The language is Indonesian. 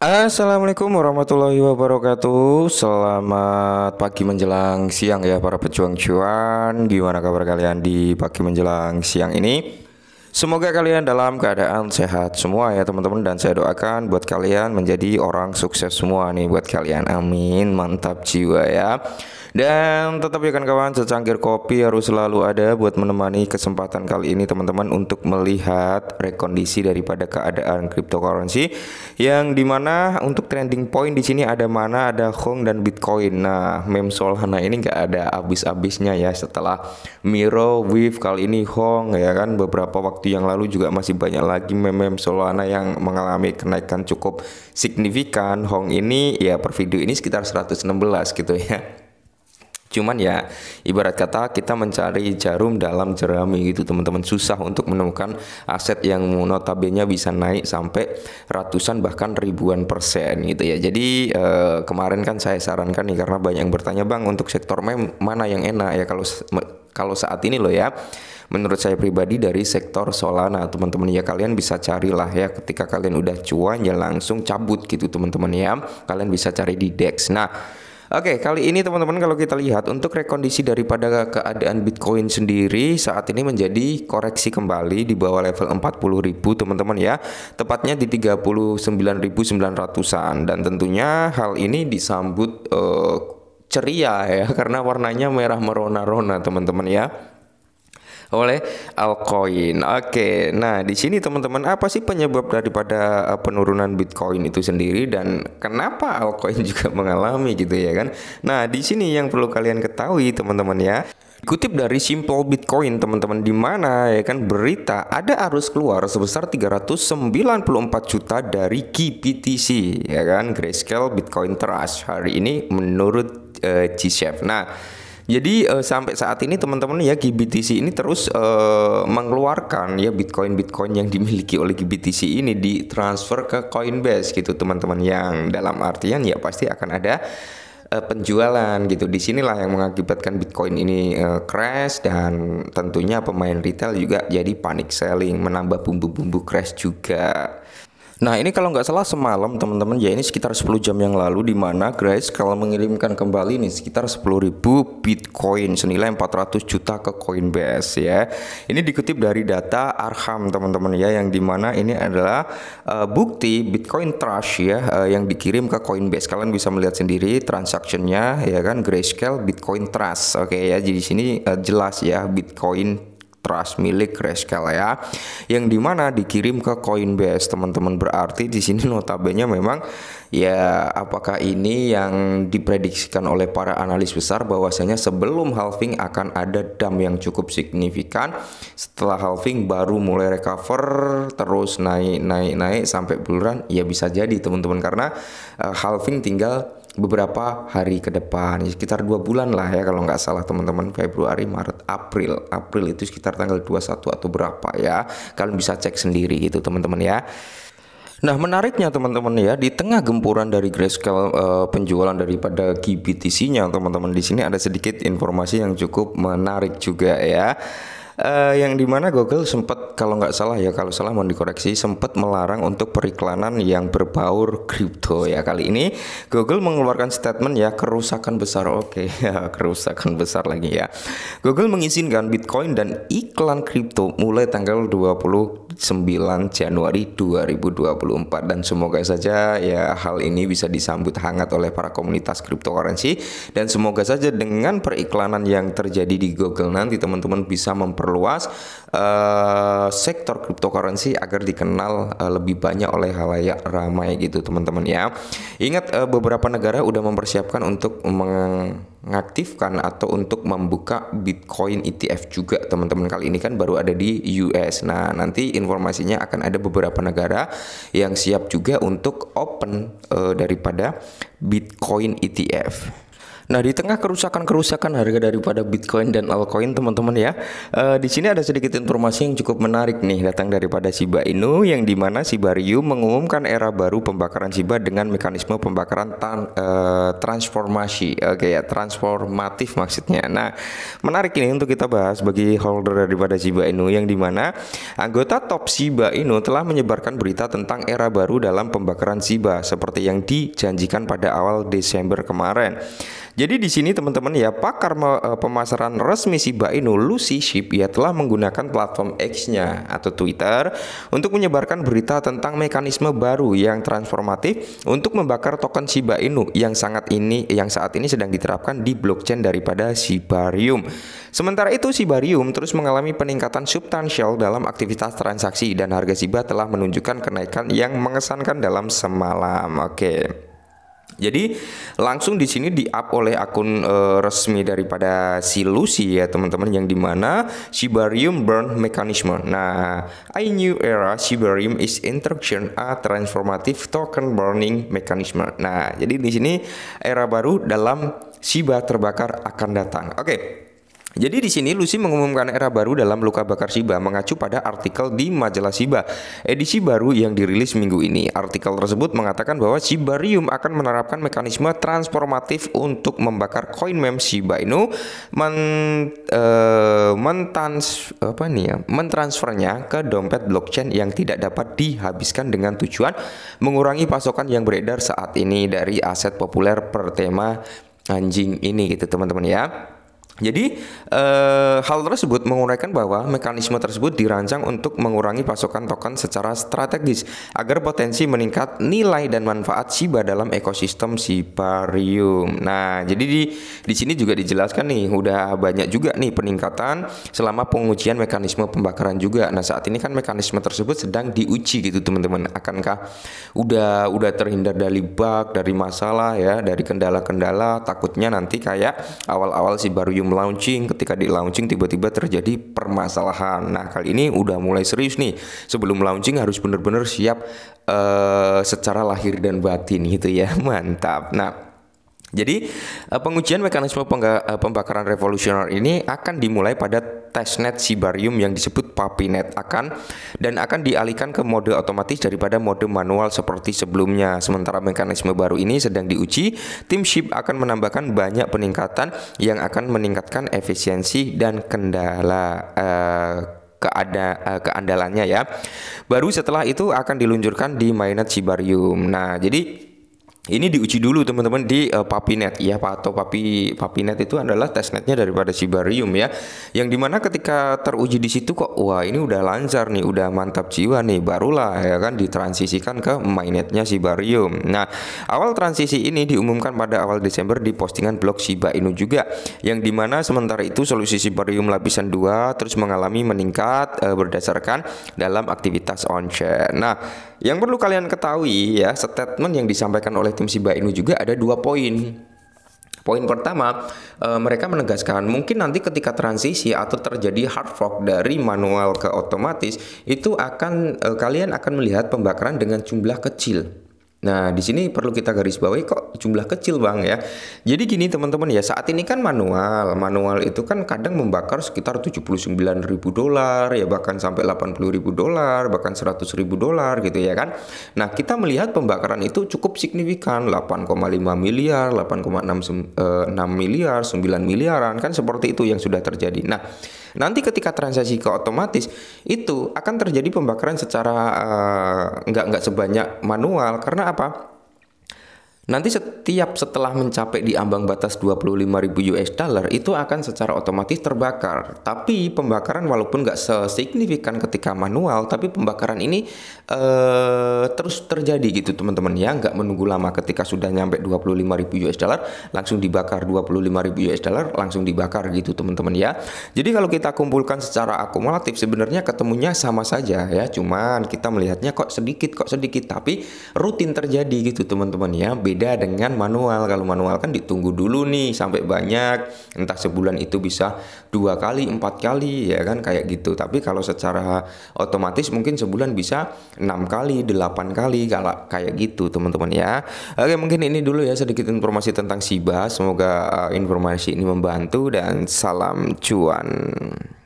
Assalamualaikum warahmatullahi wabarakatuh Selamat pagi menjelang siang ya para pejuang cuan Gimana kabar kalian di pagi menjelang siang ini? Semoga kalian dalam keadaan sehat semua ya teman-teman Dan saya doakan buat kalian menjadi orang sukses semua nih buat kalian Amin mantap jiwa ya dan tetap ya kan kawan, secangkir kopi harus selalu ada buat menemani kesempatan kali ini teman-teman untuk melihat rekondisi daripada keadaan cryptocurrency yang dimana untuk trending point di sini ada mana ada Hong dan Bitcoin. Nah, meme Solana ini nggak ada abis-abisnya ya setelah Miro, Wave kali ini Hong ya kan beberapa waktu yang lalu juga masih banyak lagi mem mem Solana yang mengalami kenaikan cukup signifikan. Hong ini ya per video ini sekitar 116 gitu ya Cuman ya ibarat kata kita mencari jarum dalam jerami gitu teman-teman susah untuk menemukan aset yang notabene bisa naik sampai ratusan bahkan ribuan persen gitu ya. Jadi eh, kemarin kan saya sarankan nih karena banyak yang bertanya bang untuk sektor mem mana yang enak ya kalau kalau saat ini loh ya menurut saya pribadi dari sektor Solana teman-teman ya kalian bisa carilah ya ketika kalian udah cuan ya langsung cabut gitu teman-teman ya kalian bisa cari di DEX nah Oke, kali ini teman-teman kalau kita lihat untuk rekondisi daripada keadaan Bitcoin sendiri saat ini menjadi koreksi kembali di bawah level 40.000 teman-teman ya. Tepatnya di 39.900-an dan tentunya hal ini disambut uh, ceria ya karena warnanya merah merona-rona teman-teman ya oleh altcoin. Oke, nah di sini teman-teman apa sih penyebab daripada eh, penurunan Bitcoin itu sendiri dan kenapa altcoin juga mengalami gitu ya kan? Nah di sini yang perlu kalian ketahui teman-teman ya. Kutip dari Simple Bitcoin teman-teman di mana ya kan berita ada arus keluar sebesar 394 juta dari GBTC ya kan Grayscale Bitcoin Trust hari ini menurut uh, eh, G-Chef. Nah, jadi uh, sampai saat ini teman-teman ya GBTC ini terus uh, mengeluarkan ya Bitcoin-Bitcoin yang dimiliki oleh GBTC ini di transfer ke Coinbase gitu teman-teman yang dalam artian ya pasti akan ada eh, penjualan gitu. Disinilah yang mengakibatkan Bitcoin ini uh, crash dan tentunya pemain retail juga jadi panik selling, menambah bumbu-bumbu crash juga. Nah ini kalau nggak salah semalam teman-teman ya ini sekitar 10 jam yang lalu di mana Grace kalau mengirimkan kembali ini sekitar 10.000 Bitcoin senilai 400 juta ke Coinbase ya. Ini dikutip dari data Arham teman-teman ya yang dimana ini adalah uh, bukti Bitcoin Trash ya uh, yang dikirim ke Coinbase. Kalian bisa melihat sendiri transaksinya ya kan Grayscale Bitcoin Trash. Oke okay, ya jadi sini uh, jelas ya Bitcoin trust milik ya, yang dimana dikirim ke Coinbase teman-teman berarti di sini notabene memang ya apakah ini yang diprediksikan oleh para analis besar bahwasanya sebelum halving akan ada dam yang cukup signifikan setelah halving baru mulai recover terus naik naik naik sampai bulan ya bisa jadi teman-teman karena uh, halving tinggal beberapa hari ke depan ya sekitar dua bulan lah ya kalau nggak salah teman-teman Februari Maret April April itu sekitar tanggal 21 atau berapa ya kalian bisa cek sendiri gitu teman-teman ya Nah menariknya teman-teman ya di tengah gempuran dari Grayscale uh, penjualan daripada GBTC-nya teman-teman di sini ada sedikit informasi yang cukup menarik juga ya uh, yang dimana Google sempat kalau nggak salah ya kalau salah mau dikoreksi sempat melarang untuk periklanan yang berbaur kripto ya kali ini Google mengeluarkan statement ya kerusakan besar oke okay, ya kerusakan besar lagi ya Google mengizinkan Bitcoin dan iklan kripto mulai tanggal 20 9 Januari 2024 dan semoga saja ya hal ini bisa disambut hangat oleh para komunitas cryptocurrency dan semoga saja dengan periklanan yang terjadi di Google nanti teman-teman bisa memperluas uh, sektor cryptocurrency agar dikenal uh, lebih banyak oleh halayak ramai gitu teman-teman ya. Ingat uh, beberapa negara udah mempersiapkan untuk meng mengaktifkan atau untuk membuka Bitcoin ETF juga teman-teman kali ini kan baru ada di US. Nah, nanti informasinya akan ada beberapa negara yang siap juga untuk open uh, daripada Bitcoin ETF. Nah, di tengah kerusakan-kerusakan harga daripada Bitcoin dan altcoin, teman-teman ya, uh, di sini ada sedikit informasi yang cukup menarik nih datang daripada Shiba Inu yang dimana Ryu mengumumkan era baru pembakaran Shiba dengan mekanisme pembakaran tan, uh, transformasi, oke okay, ya, transformatif maksudnya. Nah, menarik ini untuk kita bahas bagi holder daripada Shiba Inu yang dimana anggota top Shiba Inu telah menyebarkan berita tentang era baru dalam pembakaran Shiba seperti yang dijanjikan pada awal Desember kemarin. Jadi di sini teman-teman ya pakar eh, pemasaran resmi Shiba Inu Lucy Ship ya telah menggunakan platform X-nya atau Twitter untuk menyebarkan berita tentang mekanisme baru yang transformatif untuk membakar token Shiba Inu yang sangat ini yang saat ini sedang diterapkan di blockchain daripada Shibarium. Sementara itu Shibarium terus mengalami peningkatan substansial dalam aktivitas transaksi dan harga Shiba telah menunjukkan kenaikan yang mengesankan dalam semalam. Oke. Okay. Jadi langsung di sini di up oleh akun uh, resmi daripada si Lucy ya teman-teman yang di mana Sibarium burn mechanism. Nah, I new era Sibarium is introduction a transformative token burning mechanism. Nah, jadi di sini era baru dalam Shiba terbakar akan datang. Oke. Okay. Jadi di sini Lucy mengumumkan era baru dalam luka bakar Shiba mengacu pada artikel di majalah Shiba edisi baru yang dirilis minggu ini. Artikel tersebut mengatakan bahwa Shibarium akan menerapkan mekanisme transformatif untuk membakar koin mem Shiba Inu men, e, eh, mentrans apa nih ya, mentransfernya ke dompet blockchain yang tidak dapat dihabiskan dengan tujuan mengurangi pasokan yang beredar saat ini dari aset populer per anjing ini gitu teman-teman ya. Jadi eh, hal tersebut menguraikan bahwa mekanisme tersebut dirancang untuk mengurangi pasokan token secara strategis agar potensi meningkat nilai dan manfaat Shiba dalam ekosistem Shibarium. Nah, jadi di di sini juga dijelaskan nih, udah banyak juga nih peningkatan selama pengujian mekanisme pembakaran juga. Nah, saat ini kan mekanisme tersebut sedang diuji gitu teman-teman. Akankah udah udah terhindar dari bug, dari masalah ya, dari kendala-kendala? Takutnya nanti kayak awal-awal Shibarium launching, ketika di launching tiba-tiba terjadi permasalahan. Nah, kali ini udah mulai serius nih. Sebelum launching harus benar-benar siap uh, secara lahir dan batin gitu ya. Mantap. Nah, jadi eh, pengujian mekanisme eh, pembakaran revolusioner ini akan dimulai pada testnet Sibarium yang disebut PapiNet akan dan akan dialihkan ke mode otomatis daripada mode manual seperti sebelumnya. Sementara mekanisme baru ini sedang diuji, tim SHIP akan menambahkan banyak peningkatan yang akan meningkatkan efisiensi dan kendala uh, keada keandalannya ya. Baru setelah itu akan diluncurkan di mainnet Sibarium. Nah, jadi ini diuji dulu teman-teman di uh, eh, PapiNet ya atau Papi PapiNet itu adalah testnetnya daripada Sibarium ya yang dimana ketika teruji di situ kok wah ini udah lancar nih udah mantap jiwa nih barulah ya kan ditransisikan ke mainnetnya Sibarium nah awal transisi ini diumumkan pada awal Desember di postingan blog Shiba Inu juga yang dimana sementara itu solusi Sibarium lapisan 2 terus mengalami meningkat uh, berdasarkan dalam aktivitas on-chain nah yang perlu kalian ketahui ya, statement yang disampaikan oleh tim Shiba Inu juga ada dua poin. Poin pertama, e, mereka menegaskan mungkin nanti ketika transisi atau terjadi hard fork dari manual ke otomatis itu akan e, kalian akan melihat pembakaran dengan jumlah kecil Nah, di sini perlu kita garis bawahi kok jumlah kecil, Bang ya. Jadi gini teman-teman ya, saat ini kan manual. Manual itu kan kadang membakar sekitar ribu dolar ya bahkan sampai ribu dolar, bahkan ribu dolar gitu ya kan. Nah, kita melihat pembakaran itu cukup signifikan, 8,5 miliar, 8,6 eh, miliar, 9 miliaran kan seperti itu yang sudah terjadi. Nah, Nanti ketika transaksi ke otomatis itu akan terjadi pembakaran secara uh, nggak sebanyak manual karena apa? Nanti setiap setelah mencapai di ambang batas 25.000 US dollar itu akan secara otomatis terbakar. Tapi pembakaran walaupun nggak sesignifikan ketika manual, tapi pembakaran ini uh, terus terjadi gitu teman-teman ya. Nggak menunggu lama ketika sudah nyampe 25.000 US dollar langsung dibakar 25.000 US dollar langsung dibakar gitu teman-teman ya. Jadi kalau kita kumpulkan secara akumulatif sebenarnya ketemunya sama saja ya. Cuman kita melihatnya kok sedikit kok sedikit tapi rutin terjadi gitu teman-teman ya. Beda dengan manual. Kalau manual kan ditunggu dulu nih sampai banyak, entah sebulan itu bisa dua kali, empat kali, ya kan kayak gitu. Tapi kalau secara otomatis mungkin sebulan bisa enam kali, delapan kali, kalau kayak gitu teman-teman ya. Oke mungkin ini dulu ya sedikit informasi tentang Siba. Semoga eh, informasi ini membantu dan salam cuan.